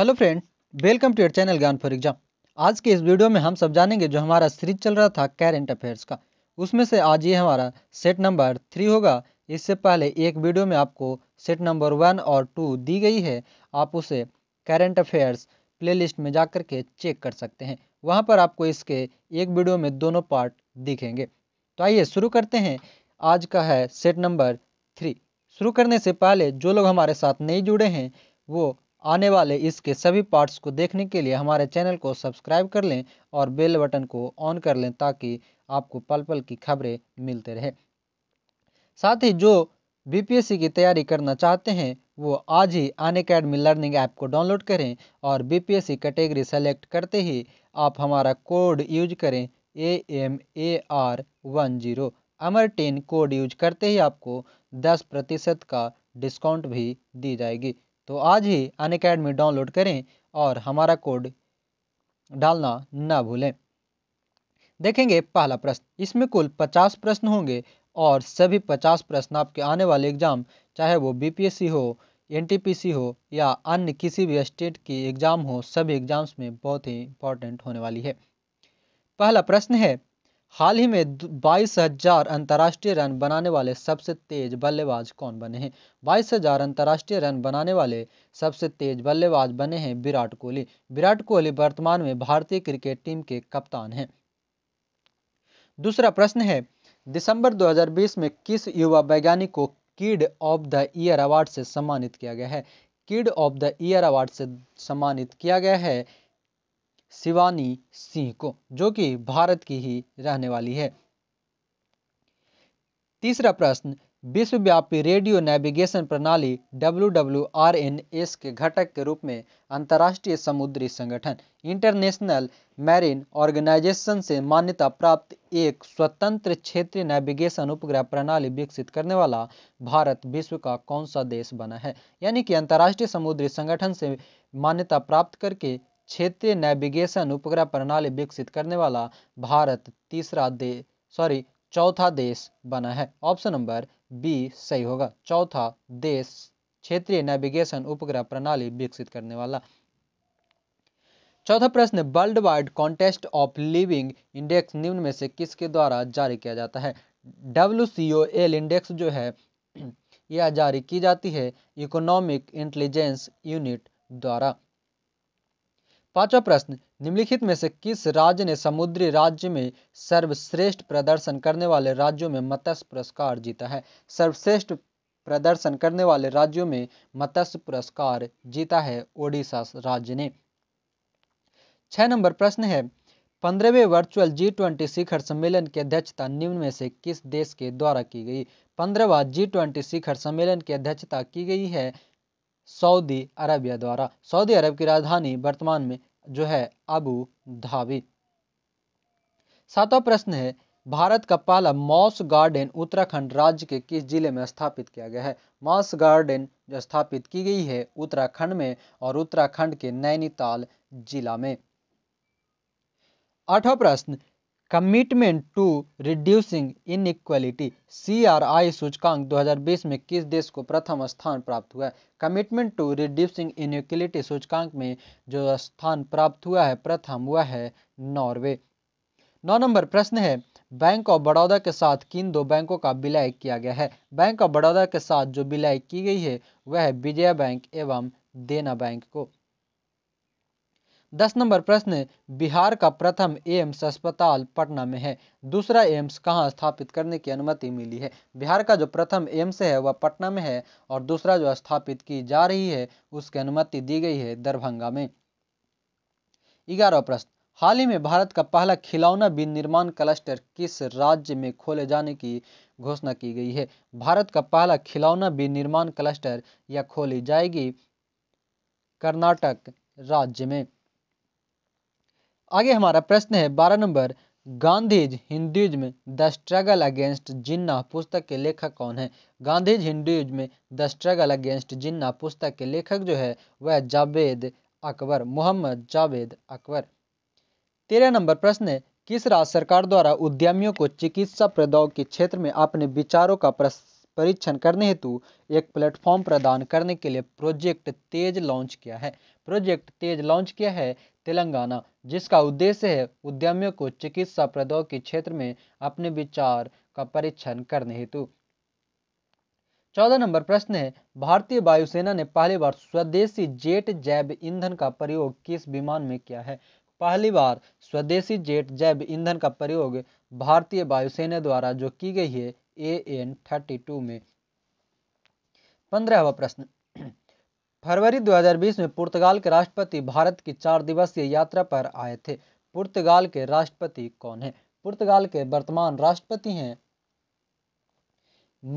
hello friend welcome to your channel Gyan for exam आज के इस वीडियो में हम सब जानेंगे जो हमारा सीरीज चल रहा था करेंट अफेयर्स का उसमें से आज ये हमारा सेट नंबर थ्री होगा इससे पहले एक वीडियो में आपको सेट नंबर वन और टू दी गई है आप उसे करेंट अफेयर्स प्लेलिस्ट में जा कर के चेक कर सकते हैं वहाँ पर आपको इसके एक वीडियो में दोनों पार्ट दिखेंगे तो आइए शुरू करते हैं आज का है सेट नंबर थ्री शुरू करने से पहले जो लोग हमारे साथ नहीं जुड़े हैं वो आने वाले इसके सभी पार्ट्स को देखने के लिए हमारे चैनल को सब्सक्राइब कर लें और बेल बटन को ऑन कर लें ताकि आपको पल पल की खबरें मिलते रहे साथ ही जो बीपीएससी की तैयारी करना चाहते हैं वो आज ही अन अकेडमी लर्निंग ऐप को डाउनलोड करें और बीपीएससी कैटेगरी सेलेक्ट करते ही आप हमारा कोड यूज करें A M A R one zero Amar ten code use करते ही आपको दस प्रतिशत का डिस्काउंट भी दी जाएगी तो आज ही अन अकेडमी डाउनलोड करें और हमारा कोड डालना ना भूलें देखेंगे पहला प्रश्न इसमें कुल 50 प्रश्न होंगे और सभी 50 प्रश्न आपके आने वाले एग्जाम चाहे वो बीपीएससी हो एनटीपीसी हो या अन्य किसी भी स्टेट की एग्जाम हो सभी एग्जाम्स में बहुत ही इंपॉर्टेंट होने वाली है पहला प्रश्न है हाल ही में बाईस हजार अंतरराष्ट्रीय रन बनाने वाले सबसे तेज बल्लेबाज कौन बने हैं बाईस हजार अंतर्राष्ट्रीय रन बनाने वाले सबसे तेज बल्लेबाज बने हैं विराट कोहली विराट कोहली वर्तमान में भारतीय क्रिकेट टीम के कप्तान हैं दूसरा प्रश्न है दिसंबर 2020 में किस युवा वैज्ञानिक को kid of the year award से सम्मानित किया गया है kid of the year award से सम्मानित किया गया है शिवानी सिंह को जो कि भारत की ही रहने वाली है तीसरा प्रश्न विश्वव्यापी रेडियो नेविगेशन प्रणाली डब्ल्यू के घटक के रूप में अंतर्राष्ट्रीय समुद्री संगठन इंटरनेशनल मैरिन ऑर्गेनाइजेशन से मान्यता प्राप्त एक स्वतंत्र क्षेत्रीय नेविगेशन उपग्रह प्रणाली विकसित करने वाला भारत विश्व का कौन सा देश बना है यानी कि अंतर्राष्ट्रीय समुद्री संगठन से मान्यता प्राप्त करके क्षेत्रीय नेविगेशन उपग्रह प्रणाली विकसित करने वाला भारत तीसरा दे सॉरी चौथा देश बना है ऑप्शन नंबर बी सही होगा चौथा देश क्षेत्रीय नेविगेशन उपग्रह प्रणाली विकसित करने वाला चौथा प्रश्न world wide contest of living index निम्न में से किसके द्वारा जारी किया जाता है डब्ल्यू इंडेक्स जो है यह जारी की जाती है इकोनॉमिक इंटेलिजेंस यूनिट द्वारा पांचवा प्रश्न निम्नलिखित में से किस राज्य ने समुद्री राज्य में सर्वश्रेष्ठ प्रदर्शन करने वाले राज्यों में मत्स्य पुरस्कार जीता है सर्वश्रेष्ठ प्रदर्शन करने वाले राज्यों में मत्स्य पुरस्कार जीता है ओडिशा राज्य ने छह नंबर प्रश्न है पंद्रहवें वर्चुअल जी ट्वेंटी शिखर सम्मेलन की अध्यक्षता निम्न में से किस देश के द्वारा की गई पंद्रहवा जी ट्वेंटी शिखर सम्मेलन की अध्यक्षता की गई है सऊदी अरबिया द्वारा सऊदी अरब की राजधानी वर्तमान में जो है अबू धाबी सातवां प्रश्न है भारत का पहला मॉस गार्डन उत्तराखंड राज्य के किस जिले में स्थापित किया गया है मॉस गार्डन जो स्थापित की गई है उत्तराखंड में और उत्तराखंड के नैनीताल जिला में आठवां प्रश्न commitment to reducing in C R I सूचकांक 2020 में किस देश को प्रथम स्थान प्राप्त हुआ है कमिटमेंट टू रिड्यूसिंग इन इक्वलिटी सूचकांक में जो स्थान प्राप्त हुआ है प्रथम हुआ है नॉर्वे नौ नंबर प्रश्न है बैंक ऑफ बड़ौदा के साथ किन दो बैंकों का विलय किया गया है बैंक ऑफ बड़ौदा के साथ जो विलय की गई है वह है विजया बैंक एवं देना बैंक को दस नंबर प्रश्न बिहार का प्रथम एम्स अस्पताल पटना में है दूसरा एम्स कहाँ स्थापित करने की अनुमति मिली है बिहार का जो प्रथम एम्स है वह पटना में है और दूसरा जो स्थापित की जा रही है उसकी अनुमति दी गई है दरभंगा में ग्यारह प्रश्न हाल ही में भारत का पहला खिलौना विनिर्माण क्लस्टर किस राज्य में खोले जाने की घोषणा की गई है भारत का पहला खिलौना विनिर्माण क्लस्टर यह खोली जाएगी कर्नाटक राज्य में आगे हमारा प्रश्न है बारह number Gandhi's Hinduism the struggle against Jinnah पुस्तक के लेखक कौन है गांधीज में द स्ट्रगल अगेंस्ट जिन्ना पुस्तक के लेखक जो है वह जावेद अकबर मोहम्मद जावेद अकबर तेरह नंबर प्रश्न है किस राज्य सरकार द्वारा उद्यमियों को चिकित्सा के क्षेत्र में अपने विचारों का प्रस परीक्षण करने हेतु एक प्लेटफॉर्म प्रदान करने के लिए प्रोजेक्ट तेज लॉन्च किया है प्रोजेक्ट तेज लॉन्च किया है तेलंगाना जिसका उद्देश्य है उद्यमियों को चिकित्सा प्रौद्योगिकी क्षेत्र में अपने विचार का परीक्षण करने हेतु चौदह नंबर प्रश्न है भारतीय वायुसेना ने पहली बार स्वदेशी जेट जैव ईंधन का प्रयोग किस विमान में किया है पहली बार स्वदेशी जेट जैव ईंधन का प्रयोग भारतीय वायुसेना द्वारा जो की गई है ए एन थर्टी टू में पंद्रहवा प्रश्न फरवरी 2020 में पुर्तगाल के राष्ट्रपति भारत की चार दिवसीय यात्रा पर आए थे पुर्तगाल के राष्ट्रपति कौन है पुर्तगाल के वर्तमान राष्ट्रपति हैं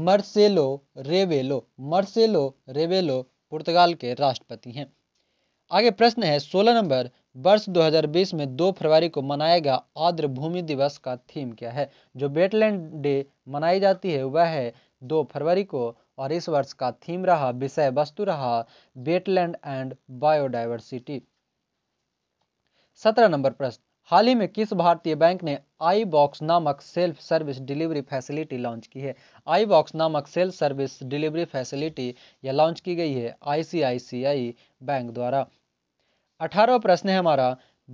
मर्सेलो रेवेलो मर्सेलो रेवेलो पुर्तगाल के राष्ट्रपति हैं आगे प्रश्न है सोलह नंबर वर्ष 2020 में 2 फरवरी को मनाया गया आर्द्र भूमि दिवस का थीम क्या है जो बेटलैंड डे मनाई जाती है वह है 2 फरवरी को और इस वर्ष का थीम रहा विषय वस्तु रहा बेटलैंड एंड बायोडाइवर्सिटी सत्रह नंबर प्रश्न हाल ही में किस भारतीय बैंक ने आई बॉक्स नामक self service delivery facility launch की है आई बॉक्स नामक सेल्फ सर्विस डिलीवरी फैसिलिटी यह लॉन्च की गई है आईसीआईसीआई बैंक द्वारा अठारह प्रश्न है हमारा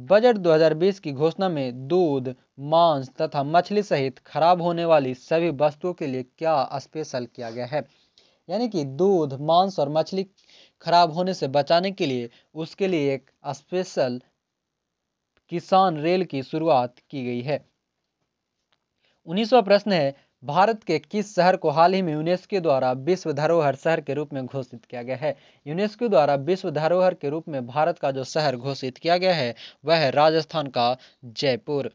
बजट 2020 की घोषणा में दूध मांस तथा मछली सहित खराब होने वाली सभी वस्तुओं के लिए क्या स्पेशल किया गया है यानी कि दूध मांस और मछली खराब होने से बचाने के लिए उसके लिए एक स्पेशल किसान रेल की शुरुआत की गई है उन्नीसवा प्रश्न है भारत के किस शहर को हाल ही में यूनेस्को द्वारा विश्व धरोहर शहर के रूप में घोषित किया गया है यूनेस्को द्वारा विश्व धरोहर के रूप में भारत का जो शहर घोषित किया गया है वह है राजस्थान का जयपुर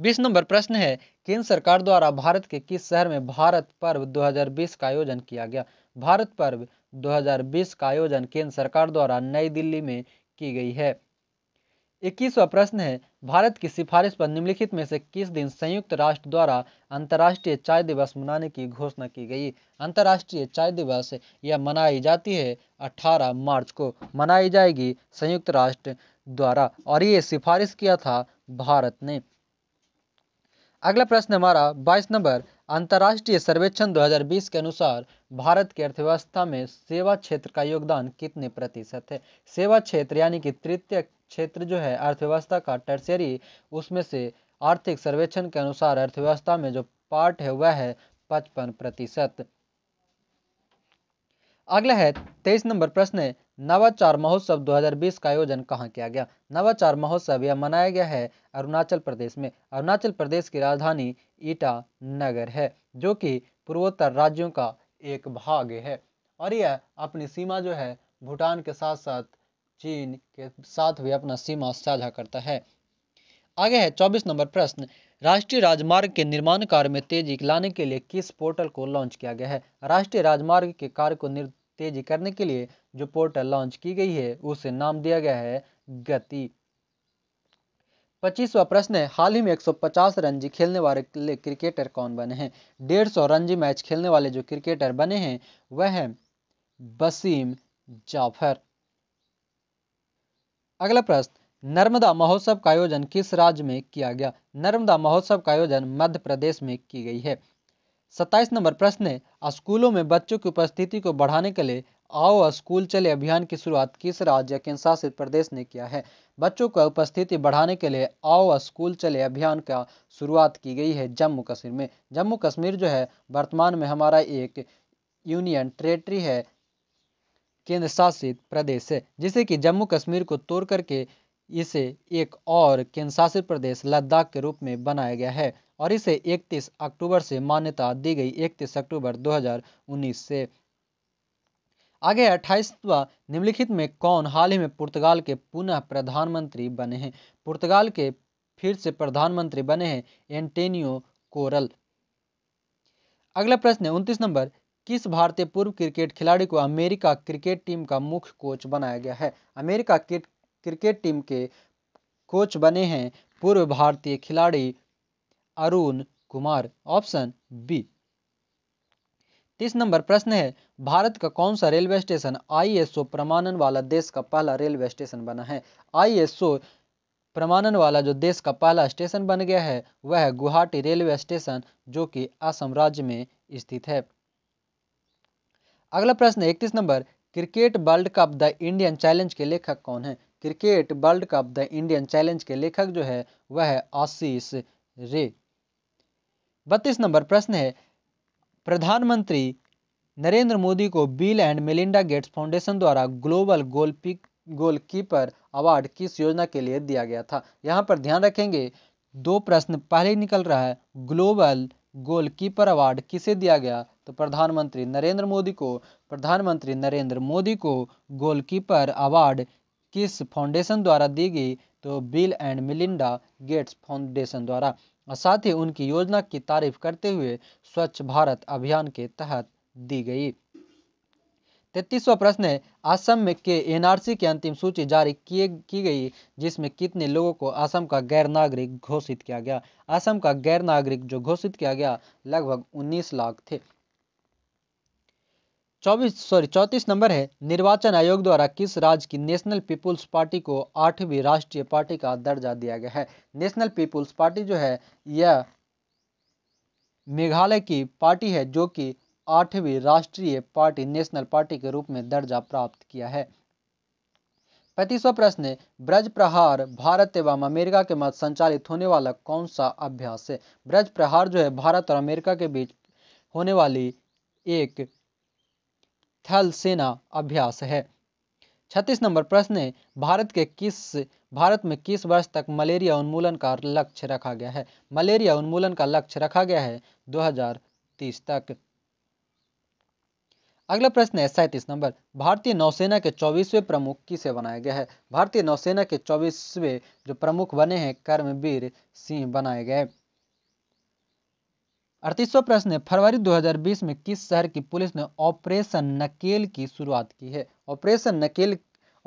बीस नंबर प्रश्न है केंद्र सरकार द्वारा भारत के किस शहर में भारत पर्व 2020 का आयोजन किया गया भारत पर्व 2020 का आयोजन केंद्र सरकार द्वारा नई दिल्ली में की गई है इक्कीसवा प्रश्न है भारत की सिफारिश पर निम्नलिखित में से किस दिन संयुक्त राष्ट्र द्वारा अंतर्राष्ट्रीय चाय दिवस मनाने की घोषणा की गई अंतर्राष्ट्रीय चाय दिवस यह मनाई जाती है 18 मार्च को मनाई जाएगी संयुक्त राष्ट्र द्वारा और ये सिफारिश किया था भारत ने अगला प्रश्न हमारा बाईस नंबर अंतर्राष्ट्रीय सर्वेक्षण 2020 के अनुसार भारत की अर्थव्यवस्था में सेवा क्षेत्र का योगदान कितने प्रतिशत है सेवा क्षेत्र यानी कि तृतीय क्षेत्र जो है अर्थव्यवस्था का टर्सरी उसमें से आर्थिक सर्वेक्षण के अनुसार अर्थव्यवस्था में जो पार्ट है वह है पचपन प्रतिशत अगला है तेईस नंबर प्रश्न है नवाचार महोत्सव 2020 का आयोजन कहाँ किया गया नवाचार महोत्सव यह मनाया गया है अरुणाचल प्रदेश में अरुणाचल प्रदेश की राजधानी ईटा नगर है जो कि पूर्वोत्तर राज्यों का एक भाग है और यह अपनी सीमा जो है भूटान के साथ साथ चीन के साथ भी अपना सीमा साझा करता है आगे है चौबीस नंबर प्रश्न राष्ट्रीय राजमार्ग के निर्माण कार्य में तेजी लाने के लिए किस पोर्टल को लॉन्च किया गया है राष्ट्रीय राजमार्ग के कार्य को तेज करने के लिए जो पोर्टल लॉन्च की गई है उसे नाम दिया गया है गति पच्चीसवा प्रश्न है हाल ही में 150 रणजी खेलने वाले क्रिकेटर कौन बने हैं डेढ़ सौ रणजी मैच खेलने वाले जो क्रिकेटर बने हैं वह हैं बसीम जाफर अगला प्रश्न नर्मदा महोत्सव का आयोजन किस राज्य में किया गया नर्मदा महोत्सव का आयोजन मध्य प्रदेश में की गई है सत्ताईस नंबर प्रश्न है स्कूलों में बच्चों की उपस्थिति को बढ़ाने के लिए आओ स्कूल चले अभियान की शुरुआत किस राज्य केंद्रशासित शासित प्रदेश ने किया है बच्चों का उपस्थिति बढ़ाने के लिए आओ स्कूल चले अभियान का शुरुआत की गई है जम्मू कश्मीर में जम्मू कश्मीर जो है वर्तमान में हमारा एक यूनियन टेरेटरी है केंद्र शासित प्रदेश है जिसे कि जम्मू कश्मीर को तोड़ करके इसे एक और केंद्र शासित प्रदेश लद्दाख के रूप में बनाया गया है और इसे 31 अक्टूबर से मान्यता दी गई 31 अक्टूबर 2019 से आगे अट्ठाईसवा निम्नलिखित में कौन हाल ही में पुर्तगाल के पुनः प्रधानमंत्री बने हैं पुर्तगाल के फिर से प्रधानमंत्री बने हैं एंटेनियो कोरल अगला प्रश्न है उनतीस नंबर किस भारतीय पूर्व क्रिकेट खिलाड़ी को अमेरिका क्रिकेट टीम का मुख्य कोच बनाया गया है अमेरिका क्रिकेट टीम के कोच बने हैं पूर्व भारतीय खिलाड़ी अरुण कुमार ऑप्शन बी तीस नंबर प्रश्न है भारत का कौन सा रेलवे स्टेशन आईएसओ प्रमाणन वाला देश का पहला रेलवे स्टेशन बना है आईएसओ प्रमाणन वाला जो देश का पहला स्टेशन बन गया है वह गुवाहाटी रेलवे स्टेशन जो कि असम राज्य में स्थित है अगला प्रश्न इकतीस number cricket world cup the Indian challenge के लेखक कौन है cricket world cup the Indian challenge के लेखक जो है वह आशीष रे बत्तीस नंबर प्रश्न है प्रधानमंत्री नरेंद्र मोदी को Bill and Melinda Gates foundation द्वारा ग्लोबल गोल गोलकीपर अवार्ड किस योजना के लिए दिया गया था यहाँ पर ध्यान रखेंगे दो प्रश्न पहले निकल रहा है ग्लोबल गोलकीपर अवार्ड किसे दिया गया तो प्रधानमंत्री नरेंद्र मोदी को प्रधानमंत्री नरेंद्र मोदी को गोलकीपर अवार्ड किस फाउंडेशन द्वारा दी गई तो Bill and Melinda Gates foundation द्वारा साथ ही उनकी योजना की तारीफ करते हुए स्वच्छ भारत अभियान के तहत दी गई तैतीसवा प्रश्न है असम में के एनआरसी की अंतिम सूची जारी किए की गई जिसमें कितने लोगों को असम का गैर नागरिक घोषित किया गया असम का गैर नागरिक जो घोषित किया गया लगभग 19 लाख थे चौबीस सॉरी चौंतीस नंबर है निर्वाचन आयोग द्वारा किस राज्य की नेशनल पीपुल्स पार्टी को आठवीं राष्ट्रीय पार्टी का दर्जा दिया गया है नेशनल पीपुल्स पार्टी जो है यह मेघालय की पार्टी है जो कि आठवीं राष्ट्रीय पार्टी नेशनल पार्टी के रूप में दर्जा प्राप्त किया है पैंतीसवा प्रश्न है ब्रज प्रहार भारत एवं अमेरिका के मध्य संचालित होने वाला कौन सा अभ्यास है ब्रज प्रहार जो है भारत और अमेरिका के बीच होने वाली एक थल सेना अभ्यास है छत्तीस नंबर प्रश्न है भारत के किस भारत में किस वर्ष तक मलेरिया उन्मूलन का लक्ष्य रखा गया है मलेरिया उन्मूलन का लक्ष्य रखा गया है 2030 तक अगला प्रश्न है सैंतीस नंबर भारतीय नौसेना के चौबीसवें प्रमुख किसे बनाया गया है भारतीय नौसेना के चौबीसवें जो प्रमुख बने हैं कर्मवीर सिंह बनाए गए अड़तीसवा प्रश्न है फरवरी 2020 में किस शहर की पुलिस ने ऑपरेशन नकेल की शुरुआत की है ऑपरेशन नकेल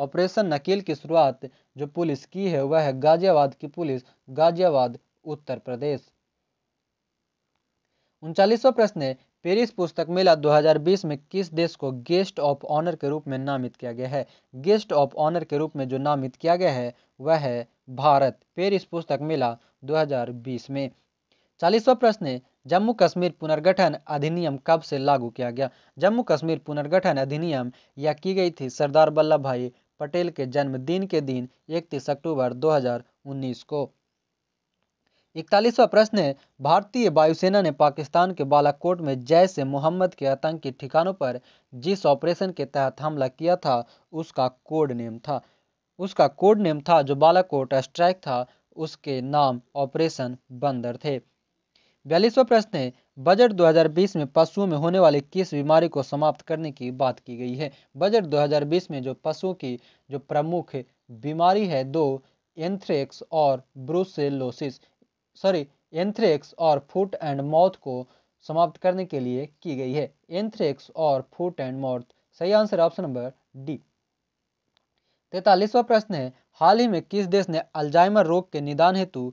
ऑपरेशन नकेल की शुरुआत जो पुलिस की है वह है गाजियाबाद की पुलिस गाजियाबाद उत्तर प्रदेश उनचालीसवा प्रश्न है पेरिस पुस्तक मेला 2020 में किस देश को गेस्ट ऑफ ऑनर के रूप में नामित किया गया है गेस्ट ऑफ ऑनर के रूप में जो नामित किया गया है वह है भारत पेरिस पुस्तक मेला 2020 में चालीसवा प्रश्न जम्मू कश्मीर पुनर्गठन अधिनियम कब से लागू किया गया जम्मू कश्मीर पुनर्गठन अधिनियम यह की गई थी सरदार वल्लभ भाई पटेल के जन्मदिन के दिन इकतीस अक्टूबर 2019 को इकतालीसवा प्रश्न है भारतीय वायुसेना ने पाकिस्तान के बालाकोट में जैश ए मोहम्मद के आतंकी ठिकानों पर जिस ऑपरेशन के तहत हमला किया था उसका कोड नेम था उसका कोड नेम था जो बालाकोट स्ट्राइक था उसके नाम ऑपरेशन बंदर थे बयालीसवा प्रश्न है बजट 2020 में पशुओं में होने वाली किस बीमारी को समाप्त करने की बात की गई है बजट 2020 में जो पशुओं की जो प्रमुख बीमारी है दो एंथ्रेक्स और ब्रूसेलोसिस सॉरी एंथ्रेक्स और फुट एंड माउथ को समाप्त करने के लिए की गई है एंथ्रेक्स और फुट एंड माउथ सही आंसर ऑप्शन नंबर डी तैतालीसवा प्रश्न है हाल ही में किस देश ने अल्जाइमर रोग के निदान हेतु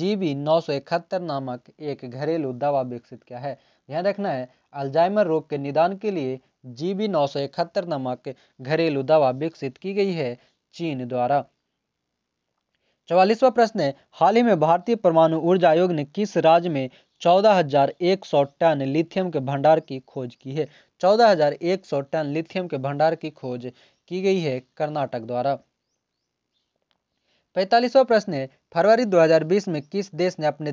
जी बी नौ सौ इकहत्तर नामक एक घरेलू दवा विकसित किया है ध्यान रखना है अल्जाइमर रोग के निदान के लिए जी बी नौ सौ इकहत्तर नामक घरेलू दवा विकसित की गई है चीन द्वारा चवालीसवा प्रश्न है हाल ही में भारतीय परमाणु ऊर्जा आयोग ने किस राज्य में चौदह हजार एक सौ टन लिथियम के भंडार की खोज की है चौदह हजार एक सौ टन लिथियम के भंडार की खोज की गई है कर्नाटक द्वारा पैंतालीसवा प्रश्न है फरवरी 2020 में किस देश ने अपने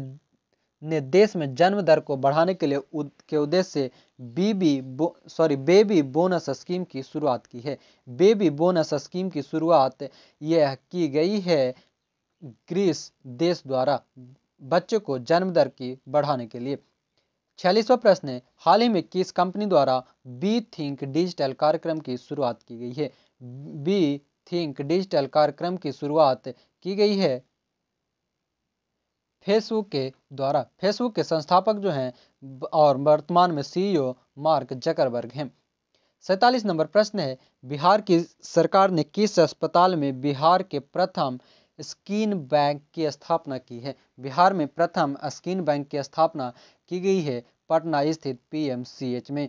ने देश में जन्म दर को बढ़ाने के लिए उद, के उद्देश्य से बीबी बो, सॉरी बेबी बोनस स्कीम की शुरुआत की है बेबी बोनस स्कीम की शुरुआत यह की गई है ग्रीस देश द्वारा बच्चों को जन्म दर की बढ़ाने के लिए छियालीसवा प्रश्न है हाल ही में किस कंपनी द्वारा बी थिंक डिजिटल कार्यक्रम की शुरुआत की गई है बी थिंक डिजिटल कार्यक्रम की शुरुआत की गई है फेसबुक के द्वारा फेसबुक के संस्थापक जो हैं और वर्तमान में सीईओ e मार्क जकरबर्ग हैं सैतालीस नंबर प्रश्न है बिहार की सरकार ने किस अस्पताल में बिहार के प्रथम स्किन बैंक की स्थापना की है बिहार में प्रथम स्किन बैंक की स्थापना की गई है पटना स्थित पीएमसीएच में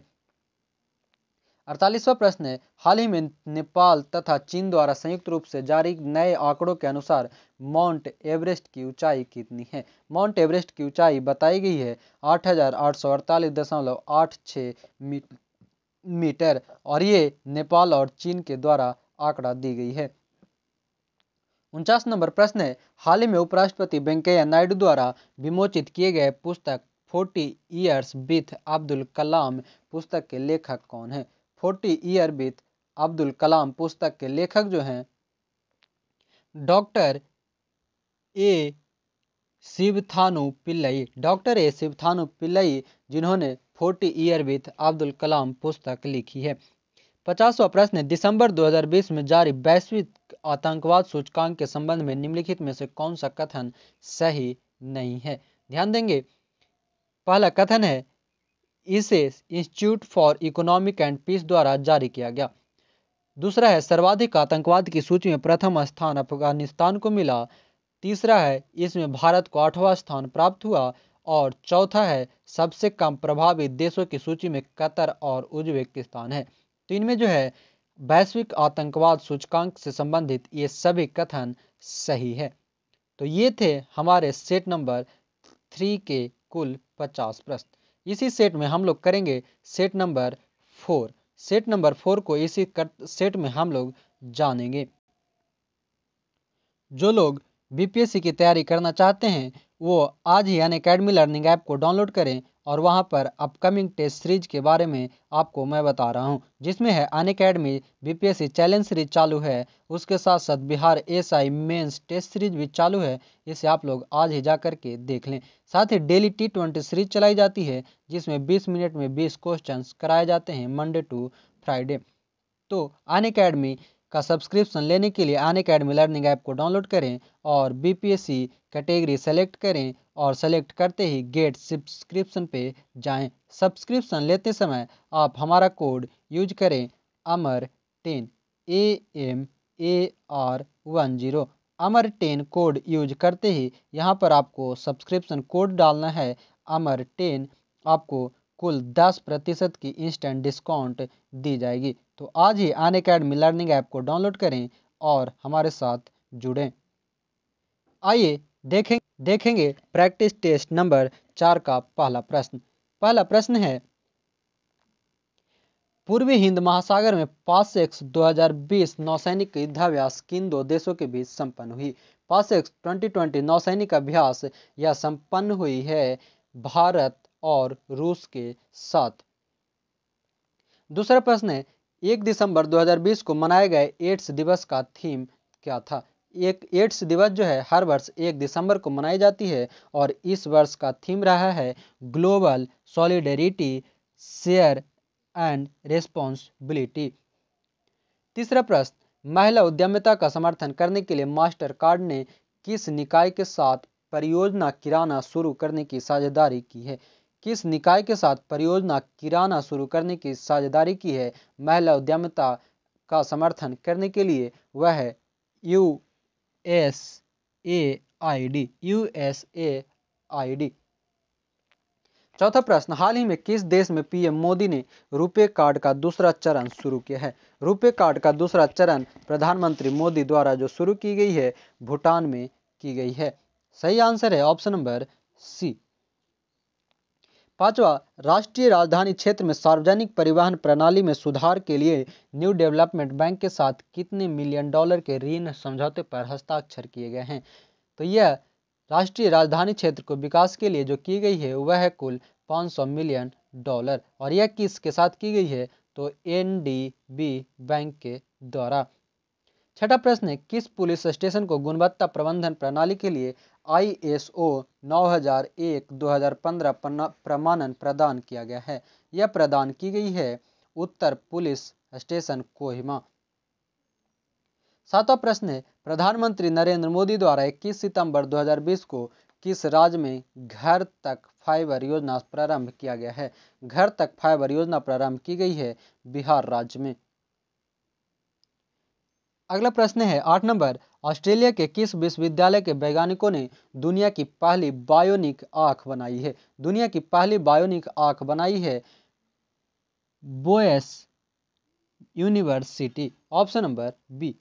अड़तालीसवा प्रश्न है हाल ही में नेपाल तथा चीन द्वारा संयुक्त रूप से जारी नए आंकड़ों के अनुसार माउंट एवरेस्ट की ऊंचाई कितनी है माउंट एवरेस्ट की ऊंचाई बताई गई है आठ मीटर और ये नेपाल और चीन के द्वारा आंकड़ा दी गई है उनचास नंबर प्रश्न है हाल ही में उपराष्ट्रपति वेंकैया नायडू द्वारा विमोचित किए गए पुस्तक forty years with Abdul Kalam पुस्तक के लेखक कौन है forty year with Abdul Kalam पुस्तक के लेखक जो हैं doctor A Sivathanu Pillai doctor A Sivathanu Pillai जिन्होंने forty year with Abdul Kalam पुस्तक लिखी है पचासवा प्रश्न दिसंबर 2020 में जारी वैश्विक आतंकवाद सूचकांक के संबंध में निम्नलिखित में से कौन सा कथन सही नहीं है ध्यान देंगे पहला कथन है इसे institute for economic and peace द्वारा जारी किया गया दूसरा है सर्वाधिक आतंकवाद की सूची में प्रथम स्थान अफगानिस्तान को मिला तीसरा है इसमें भारत को आठवां स्थान प्राप्त हुआ और चौथा है सबसे कम प्रभावित देशों की सूची में कतर और उज्बेकिस्तान है तो इनमें जो है वैश्विक आतंकवाद सूचकांक से संबंधित ये सभी कथन सही है तो ये थे हमारे सेट नंबर थ्री के कुल पचास प्रश्न इसी सेट में हम लोग करेंगे set number four set number four को इसी कर, सेट में हम लोग जानेंगे जो लोग बीपीएससी की तैयारी करना चाहते हैं वो आज ही अन अकेडमी लर्निंग ऐप को डाउनलोड करें और वहाँ पर अपकमिंग टेस्ट सीरीज के बारे में आपको मैं बता रहा हूँ जिसमें है Unacademy C challenge series चालू है उसके साथ साथ Bihar S I mains test series भी चालू है इसे आप लोग आज ही जा के देख लें साथ ही डेली टी ट्वेंटी सीरीज चलाई जाती है जिसमें बीस मिनट में बीस क्वेश्चन कराए जाते हैं मंडे टू फ्राइडे तो अन अकेडमी का सब्सक्रिप्शन लेने के लिए अन अकेडमी लर्निंग ऐप को डाउनलोड करें और सी कैटेगरी सेलेक्ट करें और सेलेक्ट करते ही गेट सब्सक्रिप्शन पे जाएं सब्सक्रिप्शन लेते समय आप हमारा कोड यूज करें Amar ten A M A R one zero Amar ten code use करते ही यहाँ पर आपको सब्सक्रिप्शन कोड डालना है अमर टेन आपको कुल दस प्रतिशत की इंस्टेंट डिस्काउंट दी जाएगी तो आज ही अन अकेडमी लर्निंग ऐप को डाउनलोड करें और हमारे साथ जुड़ें आइए देखें देखेंगे प्रैक्टिस टेस्ट नंबर चार का पहला प्रश्न पहला प्रश्न है पूर्वी हिंद महासागर में पासेक्स 2020 नौसैनिक युद्धाभ्यास किन दो देशों के बीच संपन्न हुई पासेक्स 2020 नौसैनिक अभ्यास यह संपन्न हुई है भारत और रूस के साथ दूसरा प्रश्न है एक दिसंबर 2020 को मनाए गए एड्स दिवस का थीम क्या था एक एड्स दिवस जो है हर वर्ष एक दिसंबर को मनाई जाती है और इस वर्ष का थीम रहा है global solidarity share and responsibility तीसरा प्रश्न महिला उद्यमिता का समर्थन करने के लिए मास्टर कार्ड ने किस निकाय के साथ परियोजना किराना शुरू करने की साझेदारी की है किस निकाय के साथ परियोजना किराना शुरू करने की साझेदारी की है महिला उद्यमिता का समर्थन करने के लिए वह U S A I D U S A I D चौथा प्रश्न हाल ही में किस देश में पीएम मोदी ने रुपे कार्ड का दूसरा चरण शुरू किया है रुपे कार्ड का दूसरा चरण प्रधानमंत्री मोदी द्वारा जो शुरू की गई है भूटान में की गई है सही आंसर है ऑप्शन नंबर सी पांचवा राष्ट्रीय राजधानी क्षेत्र में सार्वजनिक परिवहन प्रणाली में सुधार के लिए न्यू डेवलपमेंट बैंक के साथ कितने मिलियन डॉलर के ऋण समझौते पर हस्ताक्षर किए गए हैं तो यह राष्ट्रीय राजधानी क्षेत्र को विकास के लिए जो की गई है वह है कुल 500 मिलियन डॉलर और यह किसके साथ की गई है तो एन बैंक के द्वारा छठा प्रश्न है किस पुलिस स्टेशन को गुणवत्ता प्रबंधन प्रणाली के लिए आई एस ओ प्रमाणन प्रदान किया गया है यह प्रदान की गई है उत्तर पुलिस स्टेशन कोहिमा सातवां प्रश्न है प्रधानमंत्री नरेंद्र मोदी द्वारा 21 सितंबर 2020 को किस राज्य में घर तक फाइबर योजना प्रारंभ किया गया है घर तक फाइबर योजना प्रारंभ की गई है बिहार राज्य में अगला प्रश्न है आठ नंबर ऑस्ट्रेलिया के किस विश्वविद्यालय के वैज्ञानिकों ने दुनिया की पहली बायोनिक आंख बनाई है दुनिया की पहली बायोनिक आंख बनाई है Boise university option number B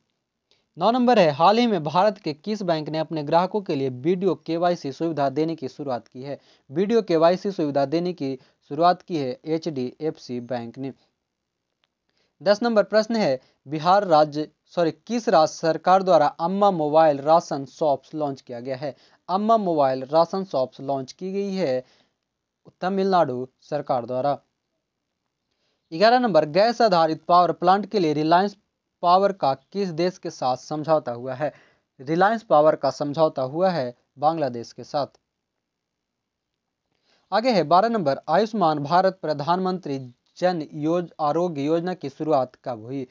नौ नंबर है हाल ही में भारत के किस बैंक ने अपने ग्राहकों के लिए वीडियो केवाईसी सुविधा देने की शुरुआत की है वीडियो केवाईसी सुविधा देने की शुरुआत की है एच बैंक ने दस नंबर प्रश्न है बिहार राज्य सॉरी किस राज्य सरकार द्वारा अम्मा मोबाइल राशन शॉप्स लॉन्च किया गया है अम्मा मोबाइल राशन शॉप्स लॉन्च की गई है तमिलनाडु सरकार द्वारा ग्यारह नंबर गैस आधारित पावर प्लांट के लिए रिलायंस पावर का किस देश के साथ समझौता हुआ है रिलायंस पावर का समझौता हुआ है बांग्लादेश के साथ आगे है बारह नंबर आयुष्मान भारत प्रधानमंत्री जन योज आरोग्य योजना की शुरुआत कब हुई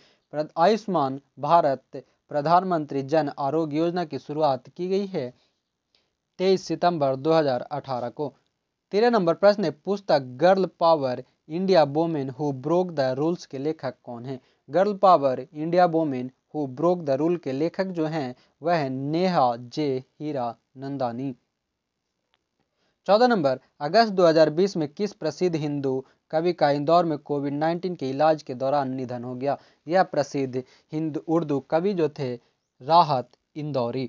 आयुष्मान भारत प्रधानमंत्री जन आरोग्य योजना की शुरुआत की गई है तेईस सितंबर 2018 को तेरह नंबर प्रश्न पुस्तक girl power India women who broke the rules के लेखक कौन है girl power India women who broke the rule के लेखक जो हैं वह है नेहा जे हीरा नंदानी चौदह नंबर अगस्त 2020 में किस प्रसिद्ध हिंदू कवि का इंदौर में कोविड 19 के इलाज के दौरान निधन हो गया यह प्रसिद्ध हिंदू उर्दू कवि जो थे राहत इंदौरी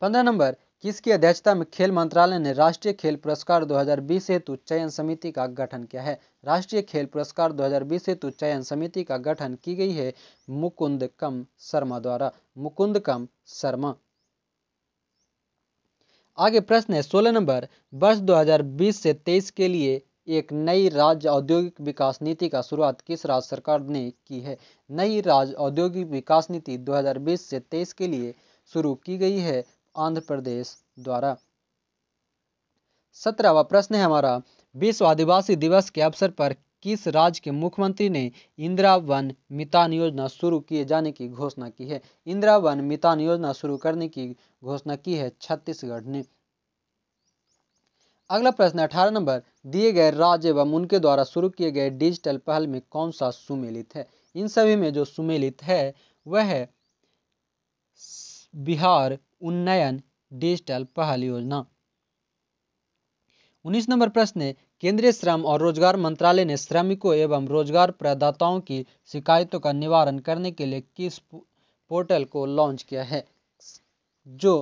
पंद्रह नंबर किसकी अध्यक्षता में खेल मंत्रालय ने राष्ट्रीय खेल पुरस्कार 2020 हेतु चयन समिति का गठन किया है राष्ट्रीय खेल पुरस्कार 2020 हेतु चयन समिति का गठन की गई है मुकुंद कम शर्मा द्वारा मुकुंद कम शर्मा आगे प्रश्न है सोलह नंबर वर्ष 2020 से 23 के लिए एक नई राज्य औद्योगिक विकास नीति का शुरुआत किस राज्य सरकार ने की है नई राज्य औद्योगिक विकास नीति 2020 से 23 के लिए शुरू की गई है आंध्र प्रदेश द्वारा सत्रहवा प्रश्न है हमारा विश्व आदिवासी दिवस के अवसर पर किस राज्य के मुख्यमंत्री ने इंदिरा वन मितान योजना शुरू किए जाने की घोषणा की है इंदिरा वन मितान योजना शुरू करने की घोषणा की है छत्तीसगढ़ ने अगला प्रश्न अठारह नंबर दिए गए राज्य एवं उनके द्वारा शुरू किए गए डिजिटल पहल में कौन सा सुमेलित है इन सभी में जो सुमेलित है वह है बिहार उन्नयन डिजिटल पहल योजना उन्नीस नंबर प्रश्न है केंद्रीय श्रम और रोजगार मंत्रालय ने श्रमिकों एवं रोजगार प्रदाताओं की शिकायतों का निवारण करने के लिए किस पोर्टल को लॉन्च किया है जो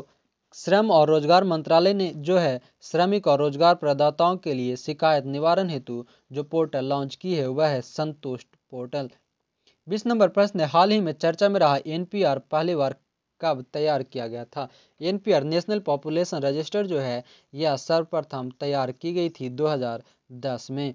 श्रम और रोजगार मंत्रालय ने जो है श्रमिक और रोजगार प्रदाताओं के लिए शिकायत निवारण हेतु जो पोर्टल लॉन्च की है वह है संतुष्ट पोर्टल बीस नंबर प्रश्न हाल ही में चर्चा में रहा एनपीआर पहली बार कब तैयार किया गया था एन नेशनल पॉपुलेशन रजिस्टर जो है यह सर्वप्रथम तैयार की गई थी 2010 में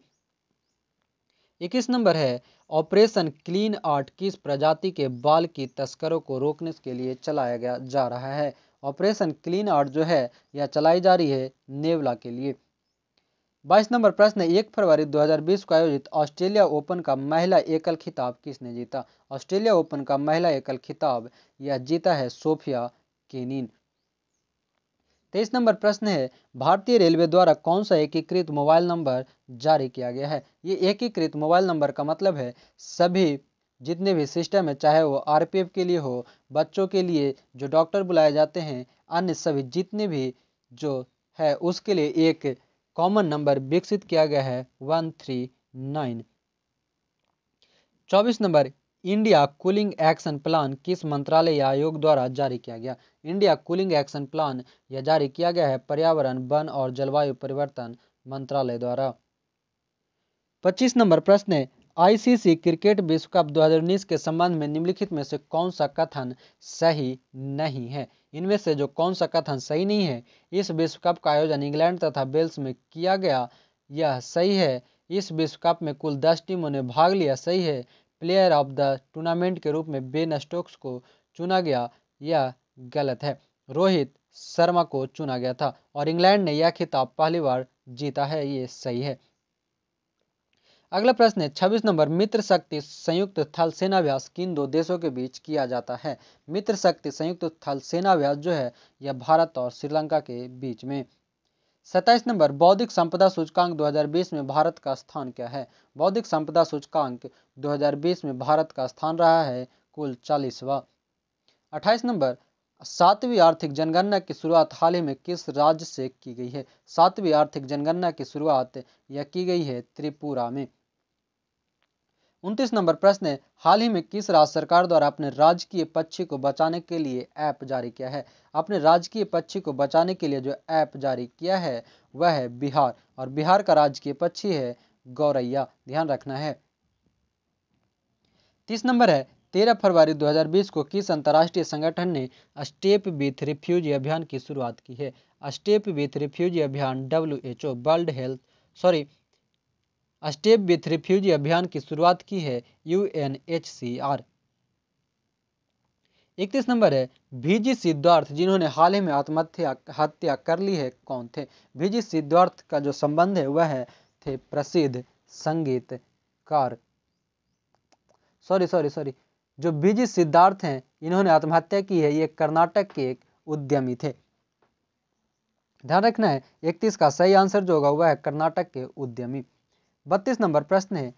इक्कीस नंबर है ऑपरेशन क्लीन आर्ट किस प्रजाति के बाल की तस्करों को रोकने के लिए चलाया गया जा रहा है ऑपरेशन क्लीन आर्ट जो है यह चलाई जा रही है नेवला के लिए बाईस नंबर प्रश्न एक फरवरी 2020 को आयोजित ऑस्ट्रेलिया ओपन का महिला एकल खिताब किसने जीता ऑस्ट्रेलिया ओपन का महिला एकल खिताब यह जीता है सोफिया केनिन तेईस नंबर प्रश्न है भारतीय रेलवे द्वारा कौन सा एकीकृत मोबाइल नंबर जारी किया गया है ये एकीकृत मोबाइल नंबर का मतलब है सभी जितने भी सिस्टम है चाहे वो आर के लिए हो बच्चों के लिए जो डॉक्टर बुलाए जाते हैं अन्य सभी जितने भी जो है उसके लिए एक कॉमन नंबर विकसित किया गया है वन थ्री नाइन चौबीस number India cooling action plan किस मंत्रालय या आयोग द्वारा जारी किया गया इंडिया कूलिंग एक्शन प्लान यह जारी किया गया है पर्यावरण वन और जलवायु परिवर्तन मंत्रालय द्वारा पच्चीस नंबर प्रश्न है आईसीसी क्रिकेट विश्व कप 2019 के संबंध में निम्नलिखित में से कौन सा कथन सही नहीं है इनमें से जो कौन सा कथन सही नहीं है इस विश्व कप का आयोजन इंग्लैंड तथा वेल्स में किया गया यह सही है इस विश्व कप में कुल दस टीमों ने भाग लिया सही है प्लेयर ऑफ द टूर्नामेंट के रूप में बेन स्टोक्स को चुना गया यह गलत है रोहित शर्मा को चुना गया था और इंग्लैंड ने यह खिताब पहली बार जीता है ये सही है अगला प्रश्न है छब्बीस नंबर मित्र शक्ति संयुक्त थल सेनाभ्यास किन दो देशों के बीच किया जाता है मित्र शक्ति संयुक्त थल सेनाभ्यास जो है यह भारत और श्रीलंका के बीच में सत्ताईस नंबर बौद्धिक संपदा सूचकांक 2020 में भारत का स्थान क्या है बौद्धिक संपदा सूचकांक 2020 में भारत का स्थान रहा है कुल चालीसवा अट्ठाईस नंबर सातवीं आर्थिक जनगणना की शुरुआत हाल ही में किस राज्य से की गई है सातवीं आर्थिक जनगणना की शुरुआत यह की गई है त्रिपुरा में उनतीस नंबर प्रश्न है हाल ही में किस राज्य सरकार द्वारा अपने राजकीय पक्षी को बचाने के लिए ऐप जारी किया है अपने राजकीय पक्षी को बचाने के लिए जो ऐप जारी किया है वह है बिहार और बिहार का राजकीय पक्षी है गौरैया ध्यान रखना है तीस नंबर है तेरह फरवरी 2020 को किस अंतर्राष्ट्रीय संगठन ने स्टेप विथ रिफ्यूजी अभियान की शुरुआत की है स्टेप विथ रिफ्यूजी अभियान W world health sorry step with refugee अभियान की शुरुआत की है U N H C R इकतीस नंबर है भीजी सिद्धार्थ जिन्होंने हाल ही में आत्महत्या हत्या कर ली है कौन थे भीजी सिद्धार्थ का जो संबंध है वह है थे प्रसिद्ध संगीतकार सॉरी सॉरी सॉरी जो बीजी सिद्धार्थ हैं इन्होंने आत्महत्या की है ये कर्नाटक के एक उद्यमी थे ध्यान रखना है इकतीस का सही आंसर जो होगा वह है कर्नाटक के उद्यमी बत्तीस नंबर प्रश्न है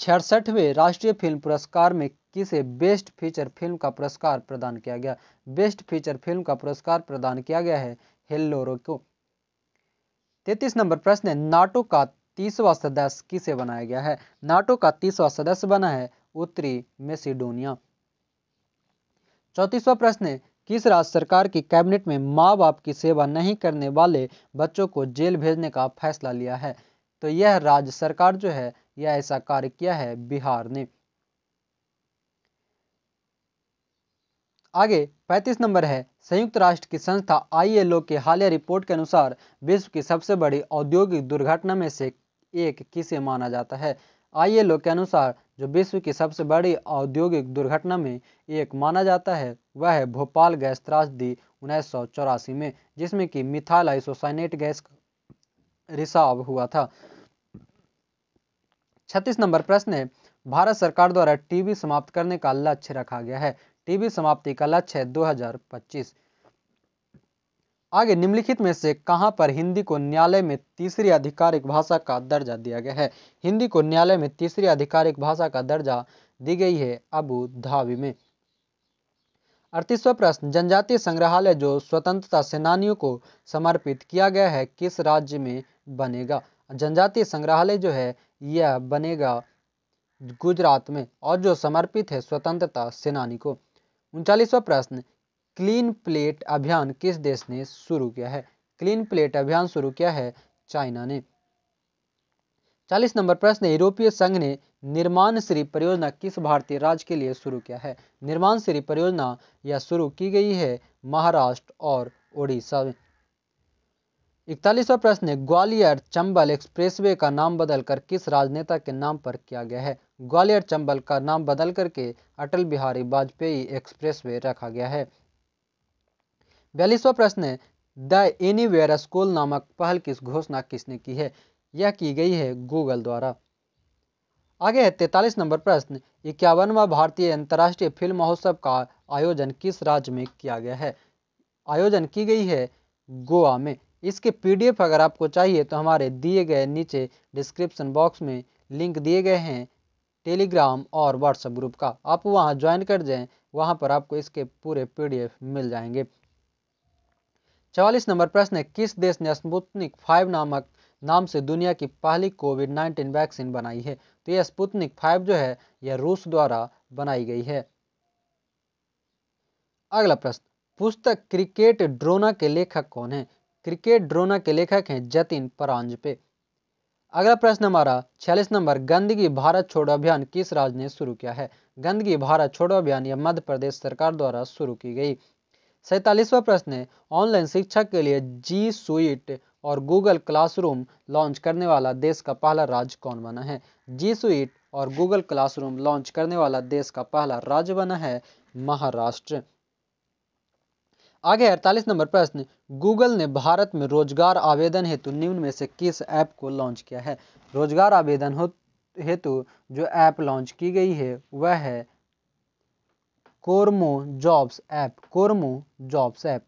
छियासठवें राष्ट्रीय फिल्म पुरस्कार में किसे बेस्ट फीचर फिल्म का पुरस्कार प्रदान किया गया बेस्ट फीचर फिल्म का पुरस्कार प्रदान किया गया है हेल्लोरो को तैतीस नंबर प्रश्न है नाटो का तीसवा सदस्य किसे बनाया गया है नाटो का तीसवा सदस्य बना है उत्तरी मेसिडोनिया चौतीसवा प्रश्न है किस राज्य सरकार की कैबिनेट में माँ बाप की सेवा नहीं करने वाले बच्चों को जेल भेजने का फैसला लिया है तो यह राज्य सरकार जो है यह ऐसा कार्य किया है बिहार ने आगे 35 नंबर है संयुक्त राष्ट्र की संस्था आईएलओ के हालिया रिपोर्ट के अनुसार विश्व की सबसे बड़ी औद्योगिक दुर्घटना में से एक किसे माना जाता है आईएलओ के अनुसार जो विश्व की सबसे बड़ी औद्योगिक दुर्घटना में एक माना जाता है वह है भोपाल गैस त्रासदी उन्नीस में जिसमें कि मिथाइल आइसोसाइनेट गैस का रिसाव हुआ था छत्तीस नंबर प्रश्न है भारत सरकार द्वारा टीबी समाप्त करने का लक्ष्य रखा गया है टीबी समाप्ति का लक्ष्य है 2025 आगे निम्नलिखित में से कहां पर हिंदी को न्यायालय में तीसरी आधिकारिक भाषा का दर्जा दिया गया है हिंदी को न्यायालय में तीसरी आधिकारिक भाषा का दर्जा दी गई है अबू धाबी में अड़तीसवा प्रश्न जनजातीय संग्रहालय जो स्वतंत्रता सेनानियों को समर्पित किया गया है किस राज्य में बनेगा जनजातीय संग्रहालय जो है यह बनेगा गुजरात में और जो समर्पित है स्वतंत्रता सेनानी को उनचालीसवा प्रश्न क्लीन प्लेट अभियान किस देश ने शुरू किया है क्लीन प्लेट अभियान शुरू किया है चाइना ने चालीस नंबर प्रश्न यूरोपीय संघ ने निर्माण श्री परियोजना किस भारतीय राज्य के लिए शुरू किया है निर्माण श्री परियोजना यह शुरू की गई है महाराष्ट्र और उड़ीसा में इकतालीसवा प्रश्न है ग्वालियर चंबल एक्सप्रेसवे का नाम बदलकर किस राजनेता के नाम पर किया गया है ग्वालियर चंबल का नाम बदल करके अटल बिहारी वाजपेयी एक्सप्रेसवे रखा गया है बयालीसवा प्रश्न है द एनीवेयर स्कूल नामक पहल की घोषणा किसने की है यह की गई है गूगल द्वारा आगे है तैतालीस नंबर प्रश्न इक्यावनवा भारतीय अंतर्राष्ट्रीय फिल्म महोत्सव का आयोजन किस राज्य में किया गया है आयोजन की गई है गोवा में इसके पीडीएफ अगर आपको चाहिए तो हमारे दिए गए नीचे डिस्क्रिप्शन बॉक्स में लिंक दिए गए हैं टेलीग्राम और व्हाट्सएप ग्रुप का आप वहाँ ज्वाइन कर जाएं वहाँ पर आपको इसके पूरे पीडीएफ मिल जाएंगे चवालीस नंबर प्रश्न है किस देश ने स्पुतनिक फाइव नामक नाम से दुनिया की पहली कोविड नाइन्टीन वैक्सीन बनाई है तो यह स्पुतनिक फाइव जो है यह रूस द्वारा बनाई गई है अगला प्रश्न पुस्तक क्रिकेट ड्रोना के लेखक कौन है क्रिकेट ड्रोना के लेखक हैं जतिन परांजपे अगला प्रश्न हमारा छियालीस नंबर गंदगी भारत छोड़ो अभियान किस राज्य ने शुरू किया है गंदगी भारत छोड़ो अभियान यह मध्य प्रदेश सरकार द्वारा शुरू की गई सैतालीसवा प्रश्न है ऑनलाइन शिक्षा के लिए जी सुइट और गूगल क्लासरूम लॉन्च करने वाला देश का पहला राज्य कौन बना है जी सुइट और गूगल क्लासरूम लॉन्च करने वाला देश का पहला राज्य बना है महाराष्ट्र आगे अड़तालीस नंबर प्रश्न गूगल ने भारत में रोजगार आवेदन हेतु निम्न में से किस ऐप को लॉन्च किया है रोजगार आवेदन हेतु जो ऐप लॉन्च की गई है वह है Kormo jobs app Kormo jobs app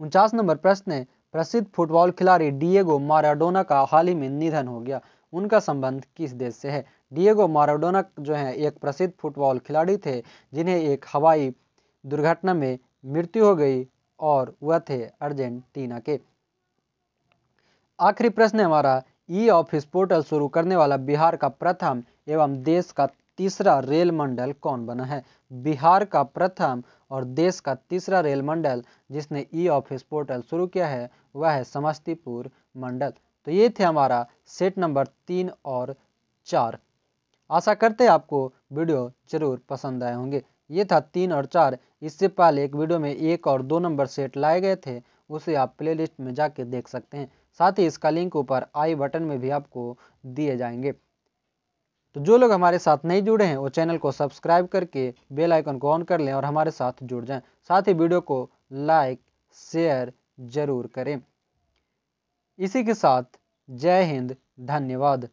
उनचास नंबर प्रश्न है प्रसिद्ध फुटबॉल खिलाड़ी डिएगो माराडोना का हाल ही में निधन हो गया उनका संबंध किस देश से है डिएगो माराडोना जो है एक प्रसिद्ध फुटबॉल खिलाड़ी थे जिन्हें एक हवाई दुर्घटना में मृत्यु हो गई और वह थे अर्जेंटीना के आखिरी प्रश्न हमारा ई ऑफिस पोर्टल शुरू करने वाला बिहार का प्रथम एवं देश का तीसरा रेल मंडल कौन बना है बिहार का प्रथम और देश का तीसरा रेल मंडल जिसने ई ऑफिस पोर्टल शुरू किया है वह है समस्तीपुर मंडल तो ये थे हमारा सेट नंबर तीन और चार आशा करते हैं आपको वीडियो जरूर पसंद आए होंगे ये था तीन और चार इससे पहले एक वीडियो में एक और दो नंबर सेट लाए गए थे उसे आप प्लेलिस्ट में जाके देख सकते हैं साथ ही इसका लिंक ऊपर आई बटन में भी आपको दिए जाएंगे तो जो लोग हमारे साथ नहीं जुड़े हैं वो चैनल को सब्सक्राइब करके बेल आइकन को ऑन कर लें और हमारे साथ जुड़ जाएं साथ ही वीडियो को लाइक शेयर जरूर करें इसी के साथ जय हिंद धन्यवाद